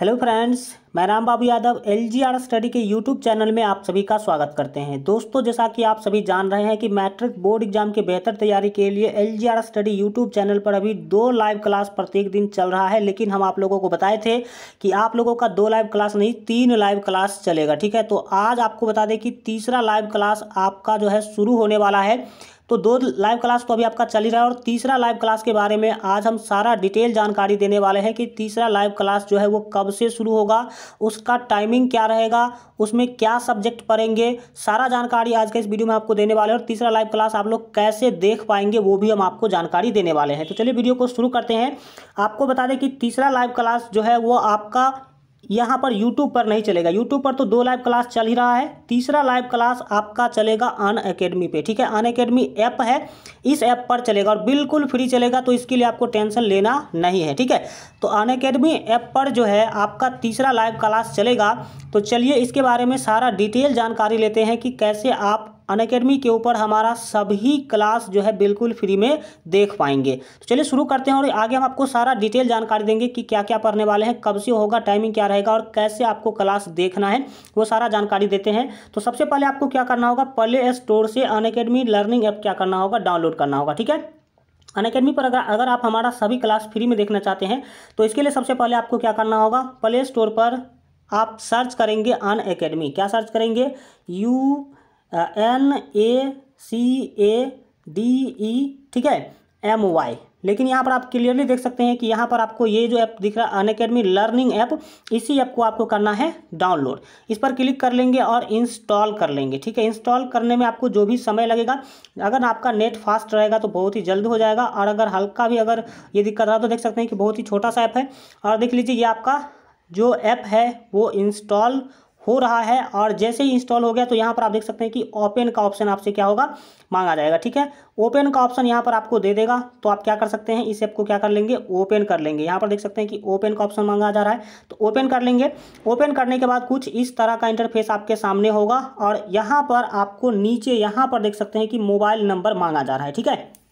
Hello friends मैं Ram Babu Yadav L G R study के YouTube channel में आप सभी का स्वागत करते हैं दोस्तों जैसा कि आप सभी जान रहे हैं कि मैट्रिक बोर्ड एग्जाम के बेहतर तैयारी के लिए L G R study YouTube channel पर अभी दो लाइव क्लास प्रत्येक दिन चल रहा है लेकिन हम आप लोगों को बताए थे कि आप लोगों का दो लाइव क्लास नहीं तीन लाइव क्लास चलेगा ठीक है तो आज आपको बता दें कि तीसरा लाइव क्लास आपका जो है शुरू होने वाला है तो दो लाइव क्लास तो अभी आपका चल ही रहा है और तीसरा लाइव क्लास के बारे में आज हम सारा डिटेल जानकारी देने वाले हैं कि तीसरा लाइव क्लास जो है वो कब से शुरू होगा उसका टाइमिंग क्या रहेगा उसमें क्या सब्जेक्ट पढ़ेंगे सारा जानकारी आज के इस वीडियो में आपको देने वाले हैं और तीसरा लाइव क्लास आप लोग कैसे देख पाएंगे वो भी हम आपको जानकारी देने वाले हैं तो चलिए वीडियो को शुरू करते हैं आपको बता दें कि तीसरा लाइव क्लास जो है वो आपका यहाँ पर यूट्यूब पर नहीं चलेगा यूट्यूब पर तो दो लाइव क्लास चल ही रहा है तीसरा लाइव क्लास आपका चलेगा अन अकेडमी पे ठीक है अन अकेडमी ऐप है इस ऐप पर चलेगा और बिल्कुल फ्री चलेगा तो इसके लिए आपको टेंशन लेना नहीं है ठीक है तो अन अकेडमी ऐप पर जो है आपका तीसरा लाइव क्लास चलेगा तो चलिए इसके बारे में सारा डिटेल जानकारी लेते हैं कि कैसे आप अन अकेडमी के ऊपर हमारा सभी क्लास जो है बिल्कुल फ्री में देख पाएंगे तो चलिए शुरू करते हैं और आगे हम आपको सारा डिटेल जानकारी देंगे कि क्या क्या पढ़ने वाले हैं कब से होगा टाइमिंग क्या रहेगा और कैसे आपको क्लास देखना है वो सारा जानकारी देते हैं तो सबसे पहले आपको क्या करना होगा प्ले स्टोर से अन लर्निंग ऐप क्या करना होगा डाउनलोड करना होगा ठीक है अन अकेडमी पर अगर अगर आप हमारा सभी क्लास फ्री में देखना चाहते हैं तो इसके लिए सबसे पहले आपको क्या करना होगा प्ले स्टोर पर आप सर्च करेंगे अन अकेडमी क्या सर्च करेंगे U N A C A D E ठीक है एम वाई लेकिन यहाँ पर आप क्लियरली देख सकते हैं कि यहाँ पर आपको ये जो ऐप दिख रहा है अन अकेडमी लर्निंग ऐप इसी ऐप को आपको करना है डाउनलोड इस पर क्लिक कर लेंगे और इंस्टॉल कर लेंगे ठीक है इंस्टॉल करने में आपको जो भी समय लगेगा अगर आपका नेट फास्ट रहेगा तो बहुत ही जल्द हो जाएगा और अगर हल्का भी अगर ये दिक्कत रहा तो देख सकते हैं कि बहुत ही छोटा सा ऐप है और देख लीजिए ये आपका जो ऐप है वो इंस्टॉल हो रहा है और जैसे ही इंस्टॉल हो गया तो यहाँ पर आप देख सकते हैं कि ओपन का ऑप्शन आपसे क्या होगा मांगा जाएगा ठीक है ओपन का ऑप्शन यहाँ पर आपको दे देगा तो आप क्या कर सकते हैं इस ऐप को क्या कर लेंगे ओपन कर लेंगे यहाँ पर देख सकते हैं कि ओपन का ऑप्शन मांगा जा रहा है तो ओपन कर लेंगे ओपन करने के बाद कुछ इस तरह का इंटरफेस आपके सामने होगा और यहाँ पर आपको नीचे यहाँ पर देख सकते हैं कि मोबाइल नंबर मांगा जा रहा है ठीक है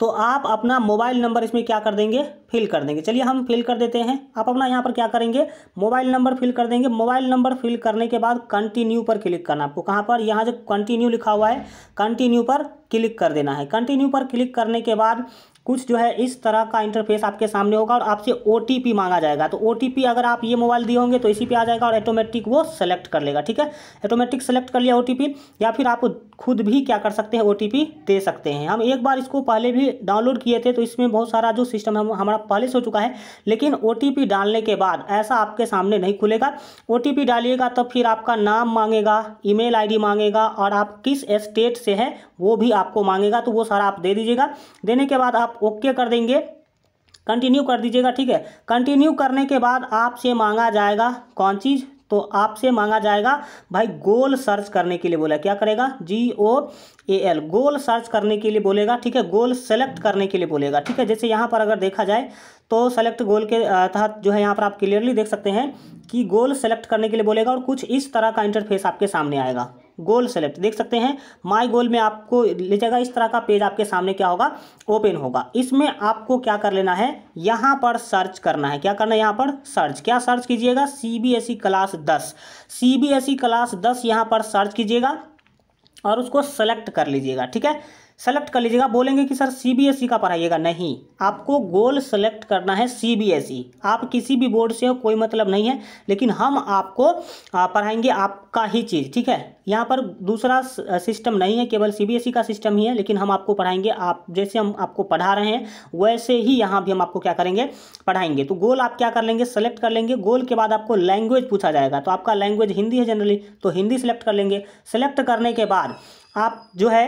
तो आप अपना मोबाइल नंबर इसमें क्या कर देंगे फिल कर देंगे चलिए हम फिल कर देते हैं आप अपना यहाँ पर क्या करेंगे मोबाइल नंबर फिल कर देंगे मोबाइल नंबर फिल करने के बाद कंटिन्यू पर क्लिक करना आपको कहाँ पर यहाँ जो कंटिन्यू लिखा हुआ है कंटिन्यू पर क्लिक कर देना है कंटिन्यू पर क्लिक करने के बाद कुछ जो है इस तरह का इंटरफेस आपके सामने होगा और आपसे ओ मांगा जाएगा तो ओ अगर आप ये मोबाइल दिए होंगे तो इसी पे आ जाएगा और ऑटोमेटिक वो सेलेक्ट कर लेगा ठीक है ऑटोमेटिक सेलेक्ट कर लिया ओ या फिर आप खुद भी क्या कर सकते हैं ओ दे सकते हैं हम एक बार इसको पहले भी डाउनलोड किए थे तो इसमें बहुत सारा जो सिस्टम है हमारा पहले से हो चुका है लेकिन ओ डालने के बाद ऐसा आपके सामने नहीं खुलेगा ओ डालिएगा तो फिर आपका नाम मांगेगा ईमेल आईडी मांगेगा और आप किस स्टेट से है वो भी आपको मांगेगा तो वो सारा आप दे दीजिएगा देने के बाद आप ओके कर देंगे कंटिन्यू कर दीजिएगा ठीक है कंटिन्यू करने के बाद आपसे मांगा जाएगा कौन चीज़ तो आपसे मांगा जाएगा भाई गोल सर्च करने के लिए बोला क्या करेगा जी ओ ए एल गोल सर्च करने के लिए बोलेगा ठीक है गोल सेलेक्ट करने के लिए बोलेगा ठीक है जैसे यहाँ पर अगर देखा जाए तो सेलेक्ट गोल के तहत जो है यहाँ पर आप क्लियरली देख सकते हैं कि गोल सेलेक्ट करने के लिए बोलेगा और कुछ इस तरह का इंटरफेस आपके सामने आएगा गोल सेलेक्ट देख सकते हैं माई गोल में आपको ले जाएगा इस तरह का पेज आपके सामने क्या होगा ओपन होगा इसमें आपको क्या कर लेना है यहाँ पर सर्च करना है क्या करना है यहाँ पर सर्च क्या सर्च कीजिएगा सी क्लास e दस सी क्लास e दस यहाँ पर सर्च कीजिएगा और उसको सेलेक्ट कर लीजिएगा ठीक है सेलेक्ट कर लीजिएगा बोलेंगे कि सर सीबीएसई e का पढ़ाइएगा नहीं आपको गोल सेलेक्ट करना है सीबीएसई e। आप किसी भी बोर्ड से हो कोई मतलब नहीं है लेकिन हम आपको पढ़ाएंगे आपका ही चीज़ ठीक है यहाँ पर दूसरा सिस्टम नहीं है केवल सीबीएसई e का सिस्टम ही है लेकिन हम आपको पढ़ाएंगे आप जैसे हम आपको पढ़ा रहे हैं वैसे ही यहाँ भी हम आपको क्या करेंगे पढ़ाएंगे तो गोल आप क्या कर लेंगे सेलेक्ट कर लेंगे गोल के बाद आपको लैंग्वेज पूछा जाएगा तो आपका लैंग्वेज हिंदी है जनरली तो हिंदी सेलेक्ट कर लेंगे सेलेक्ट करने के बाद आप जो है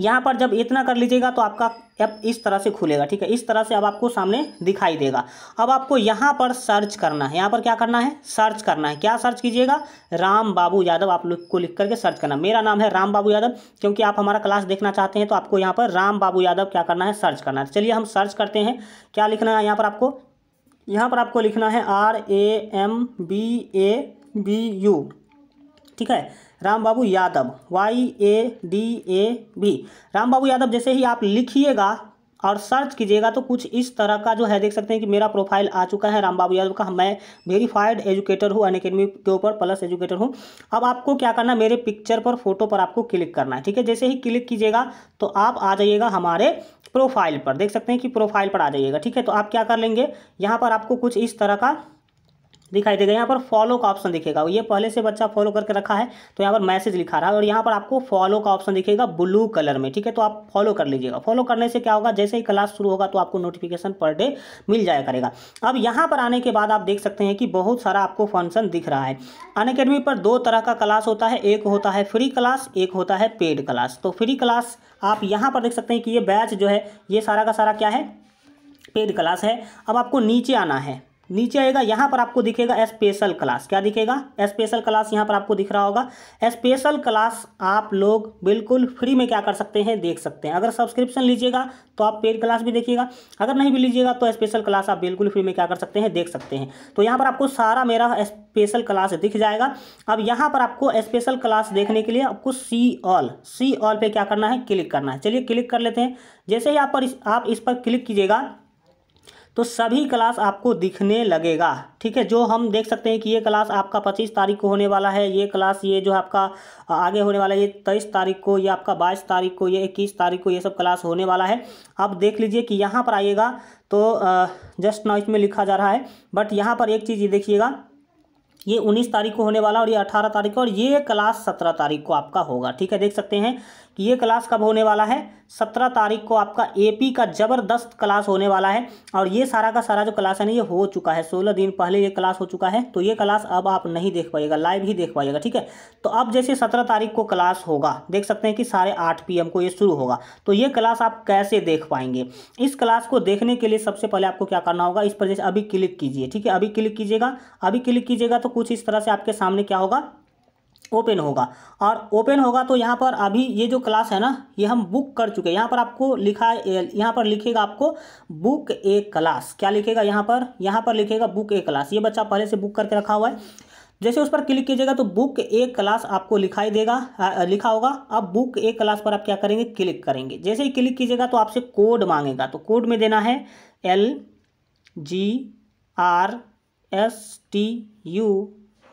यहाँ पर जब इतना कर लीजिएगा तो आपका ऐप इस तरह से खुलेगा ठीक है इस तरह से अब आपको सामने दिखाई देगा अब आपको यहाँ पर सर्च करना है यहाँ पर क्या करना है सर्च करना है क्या सर्च कीजिएगा राम बाबू यादव आप लोग को लिख करके सर्च करना मेरा नाम है राम बाबू यादव क्योंकि आप हमारा क्लास देखना चाहते हैं तो आपको यहाँ पर राम बाबू यादव क्या करना है सर्च करना है चलिए हम सर्च करते हैं क्या लिखना है यहाँ पर आपको यहाँ पर आपको लिखना है R A M B A B U ठीक है Ram Babu Yadav Y A D A B Ram Babu Yadav जैसे ही आप लिखिएगा और सर्च कीजिएगा तो कुछ इस तरह का जो है देख सकते हैं कि मेरा प्रोफाइल आ चुका है राम बाबू यादव का मैं वेरीफाइड एजुकेटर हूँ अन अकेडमी के ऊपर प्लस एजुकेटर हूँ अब आपको क्या करना है मेरे पिक्चर पर फोटो पर आपको क्लिक करना है ठीक है जैसे ही क्लिक कीजिएगा तो आप आ जाइएगा हमारे प्रोफाइल पर देख सकते हैं कि प्रोफाइल पर आ जाइएगा ठीक है तो आप क्या कर लेंगे यहाँ पर आपको कुछ इस तरह का दिखाई देगा यहाँ पर फॉलो का ऑप्शन दिखेगा ये पहले से बच्चा फॉलो करके रखा है तो यहाँ पर मैसेज लिखा रहा है और यहाँ पर आपको फॉलो का ऑप्शन दिखेगा ब्लू कलर में ठीक है तो आप फॉलो कर लीजिएगा फॉलो करने से क्या होगा जैसे ही क्लास शुरू होगा तो आपको नोटिफिकेशन पर डे मिल जाया करेगा अब यहाँ पर आने के बाद आप देख सकते हैं कि बहुत सारा आपको फंक्शन दिख रहा है अन अकेडमी पर दो तरह का क्लास होता है एक होता है फ्री क्लास एक होता है पेड क्लास तो फ्री क्लास आप यहाँ पर देख सकते हैं कि ये बैच जो है ये सारा का सारा क्या है पेड क्लास है अब आपको नीचे आना है नीचे आएगा यहाँ पर आपको दिखेगा स्पेशल क्लास क्या दिखेगा स्पेशल क्लास यहाँ पर आपको दिख रहा होगा स्पेशल क्लास आप लोग बिल्कुल फ्री में क्या कर सकते हैं देख सकते हैं अगर सब्सक्रिप्शन लीजिएगा तो आप पेड क्लास भी देखिएगा अगर नहीं भी लीजिएगा तो स्पेशल क्लास आप बिल्कुल फ्री में क्या कर सकते हैं देख सकते हैं तो यहाँ पर आपको सारा मेरा स्पेशल क्लास दिख जाएगा अब यहाँ पर आपको स्पेशल क्लास देखने के लिए आपको सी ऑल सी ऑल पर क्या करना है क्लिक करना है चलिए क्लिक कर लेते हैं जैसे ही आप पर आप इस पर क्लिक कीजिएगा तो सभी क्लास आपको दिखने लगेगा ठीक है जो हम देख सकते हैं कि ये क्लास आपका पच्चीस तारीख को होने वाला है ये क्लास ये जो आपका आगे होने वाला है ये तेईस तारीख को ये आपका बाईस तारीख को ये इक्कीस तारीख को ये सब क्लास होने वाला है आप देख लीजिए कि यहाँ पर आइएगा तो जस्ट नॉइस में लिखा जा रहा है बट यहाँ पर एक चीज़ ये देखिएगा ये उन्नीस तारीख को होने वाला और ये अठारह तारीख को और ये क्लास सत्रह तारीख को आपका होगा ठीक है देख सकते हैं कि ये क्लास कब होने वाला है सत्रह तारीख को आपका एपी का ज़बरदस्त क्लास होने वाला है और ये सारा का सारा जो क्लास है ना ये हो चुका है सोलह दिन पहले ये क्लास हो चुका है तो ये क्लास अब आप नहीं देख पाएगा लाइव ही देख पाएगा ठीक है तो अब जैसे सत्रह तारीख को क्लास होगा देख सकते हैं कि साढ़े आठ पी को ये शुरू होगा तो ये क्लास आप कैसे देख पाएंगे इस क्लास को देखने के लिए सबसे पहले आपको क्या करना होगा इस पर जैसे अभी क्लिक कीजिए ठीक है अभी क्लिक कीजिएगा अभी क्लिक कीजिएगा तो कुछ इस तरह से आपके सामने क्या होगा ओपन होगा और ओपन होगा तो यहाँ पर अभी ये जो क्लास है ना ये हम बुक कर चुके हैं यहाँ पर आपको लिखा यहाँ पर लिखेगा आपको बुक ए क्लास क्या लिखेगा यहाँ पर यहाँ पर लिखेगा बुक ए क्लास ये बच्चा पहले से बुक करके रखा हुआ है जैसे उस पर क्लिक कीजिएगा तो बुक ए क्लास आपको लिखाई देगा आ, लिखा होगा अब बुक ए क्लास पर आप क्या करेंगे क्लिक करेंगे जैसे ही क्लिक कीजिएगा तो आपसे कोड मांगेगा तो कोड में देना है L G R S T U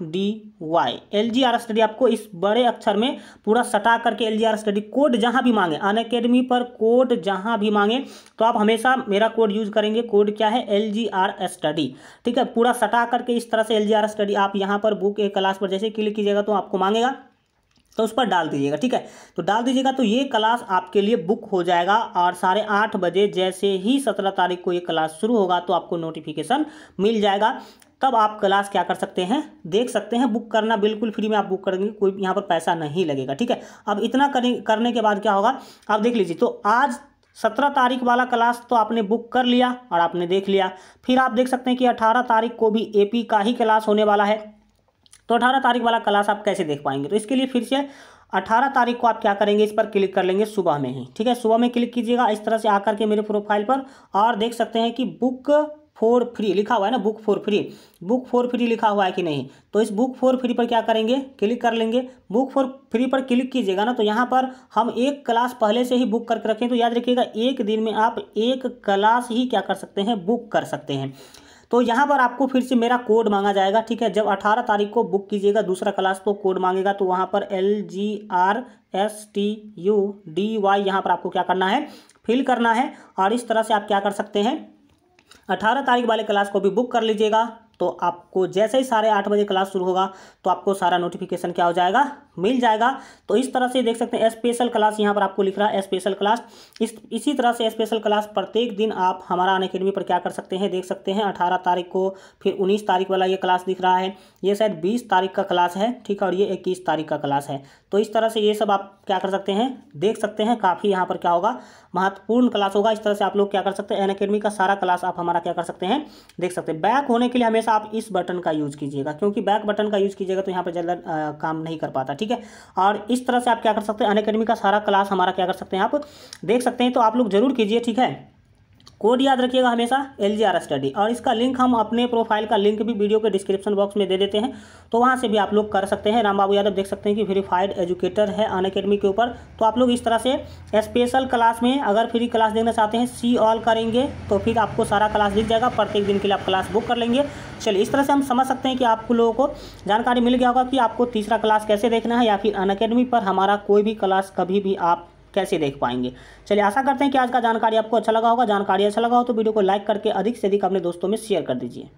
D Y L G R study आपको इस बड़े अक्षर में पूरा सटा करके L G R study code जहाँ भी मांगे अन अकेडमी पर कोड जहाँ भी मांगे तो आप हमेशा मेरा कोड यूज करेंगे कोड क्या है एल जी आर स्टडी ठीक है पूरा सटा करके इस तरह से एल जी आर स्टडी आप यहाँ पर बुक एक क्लास पर जैसे क्लिक कीजिएगा तो आपको मांगेगा तो उस पर डाल दीजिएगा ठीक है तो डाल दीजिएगा तो ये क्लास आपके लिए बुक हो जाएगा और साढ़े आठ बजे जैसे ही सत्रह तारीख को ये क्लास शुरू होगा तो आपको नोटिफिकेशन मिल जाएगा तब आप क्लास क्या कर सकते हैं देख सकते हैं बुक करना बिल्कुल फ्री में आप बुक करेंगे कोई यहाँ पर पैसा नहीं लगेगा ठीक है अब इतना करने के बाद क्या होगा आप देख लीजिए तो आज सत्रह तारीख वाला क्लास तो आपने बुक कर लिया और आपने देख लिया फिर आप देख सकते हैं कि अठारह तारीख को भी एपी का ही क्लास होने वाला है तो अठारह तारीख वाला क्लास आप कैसे देख पाएंगे तो इसके लिए फिर से अठारह तारीख को आप क्या करेंगे इस पर क्लिक कर लेंगे सुबह में ही ठीक है सुबह में क्लिक कीजिएगा इस तरह से आकर के मेरे प्रोफाइल पर और देख सकते हैं कि बुक फोर फ्री लिखा हुआ है ना book for free book for free लिखा हुआ है कि नहीं तो इस बुक फोर फ्री पर क्या करेंगे क्लिक कर लेंगे बुक फोर फ्री पर क्लिक कीजिएगा ना तो यहाँ पर हम एक क्लास पहले से ही बुक करके रखें तो याद रखिएगा एक दिन में आप एक क्लास ही क्या कर सकते हैं बुक कर सकते हैं तो यहाँ पर आपको फिर से मेरा कोड मांगा जाएगा ठीक है जब 18 तारीख को बुक कीजिएगा दूसरा क्लास तो कोड मांगेगा तो वहाँ पर L G R S T U D Y यहाँ पर आपको क्या करना है फिल करना है और इस तरह से आप क्या कर सकते हैं अठारह तारीख वाले क्लास को भी बुक कर लीजिएगा तो आपको जैसे ही साढ़े आठ बजे क्लास शुरू होगा तो आपको सारा नोटिफिकेशन क्या हो जाएगा मिल जाएगा तो इस तरह से देख सकते हैं स्पेशल क्लास यहाँ पर आपको लिख रहा है स्पेशल क्लास इस इसी तरह से स्पेशल क्लास प्रत्येक दिन आप हमारा अन अकेडमी पर क्या कर सकते हैं देख सकते हैं अठारह तारीख को फिर उन्नीस तारीख वाला ये क्लास दिख रहा है ये शायद बीस तारीख का क्लास है ठीक है और ये इक्कीस तारीख का क्लास है तो इस तरह से ये सब आप क्या कर सकते हैं देख सकते हैं काफ़ी यहाँ पर क्या होगा महत्वपूर्ण क्लास होगा इस तरह से आप लोग क्या कर सकते हैं अन का सारा क्लास आप हमारा क्या कर सकते हैं देख सकते हैं बैक होने के लिए हमेशा आप इस बटन का यूज़ कीजिएगा क्योंकि बैक बटन का यूज़ कीजिएगा तो यहाँ पर ज़्यादा काम नहीं कर पाता ठीक है और इस तरह से आप क्या कर सकते हैं अन का सारा क्लास हमारा क्या कर सकते हैं आप देख सकते हैं तो आप लोग जरूर कीजिए ठीक है कोड याद रखिएगा हमेशा एल जी आर स्टडी और इसका लिंक हम अपने प्रोफाइल का लिंक भी वीडियो के डिस्क्रिप्शन बॉक्स में दे देते हैं तो वहाँ से भी आप लोग कर सकते हैं राम बाबू यादव देख सकते हैं कि वेरीफाइड एजुकेटर है अन अकेडमी के ऊपर तो आप लोग इस तरह से स्पेशल क्लास में अगर फ्री क्लास देखना चाहते हैं सी ऑल करेंगे तो फिर आपको सारा क्लास दिख जाएगा प्रत्येक दिन के लिए आप क्लास बुक कर लेंगे चलिए इस तरह से हम समझ सकते हैं कि आप लोगों को जानकारी मिल गया होगा कि आपको तीसरा क्लास कैसे देखना है या फिर अन अकेडमी पर हमारा कोई भी क्लास कभी भी आप कैसे देख पाएंगे चलिए आशा करते हैं कि आज का जानकारी आपको अच्छा लगा होगा जानकारी अच्छा लगा हो तो वीडियो को लाइक करके अधिक से अधिक अपने दोस्तों में शेयर कर दीजिए